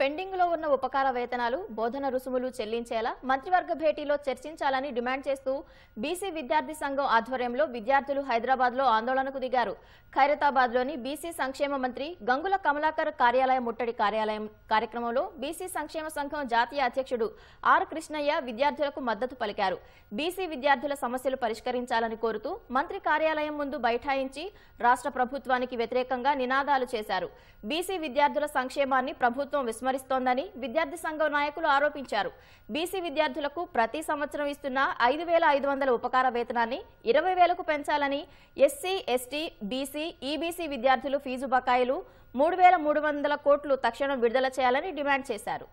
పెండింగ్లో ఉన్న ఉపకార వేతనాలు బోధన రుసుములు చెల్లించేలా మంత్రివర్గ భేటీలో చర్చించాలని డిమాండ్ చేస్తూ బీసీ విద్యార్థి సంఘం ఆధ్వర్యంలో విద్యార్థులు హైదరాబాద్లో ఆందోళనకు దిగారు ఖైరతాబాద్లోని బీసీ సంక్షేమ మంత్రి గంగుల కమలాకర్ కార్యాలయం ముట్టడి కార్యాలయం కార్యక్రమంలో బీసీ సంక్షేమ సంఘం జాతీయ అధ్యక్షుడు ఆర్ కృష్ణయ్య విద్యార్థులకు మద్దతు పలికారు బీసీ విద్యార్థుల సమస్యలు పరిష్కరించాలని కోరుతూ మంత్రి కార్యాలయం ముందు బైఠాయించి రాష్ట్ర ప్రభుత్వానికి వ్యతిరేకంగా నినాదాలు చేశారు బీసీ విద్యార్థుల సంక్షేమాన్ని ప్రభుత్వం విస్మరిస్తోందని విద్యార్థి సంఘం నాయకులు ఆరోపించారు బీసీ విద్యార్థులకు ప్రతి సంవత్సరం ఇస్తున్న ఐదు వేల ఐదు వందల ఉపకార వేతనాన్ని ఇరవై వేలకు పెంచాలని ఎస్సీ ఎస్టీ బీసీ ఈబీసీ విద్యార్థులు ఫీజు బకాయిలు మూడు వేల మూడు వందల కోట్లు తక్షణం విడుదల చేయాలని డిమాండ్ చేశారు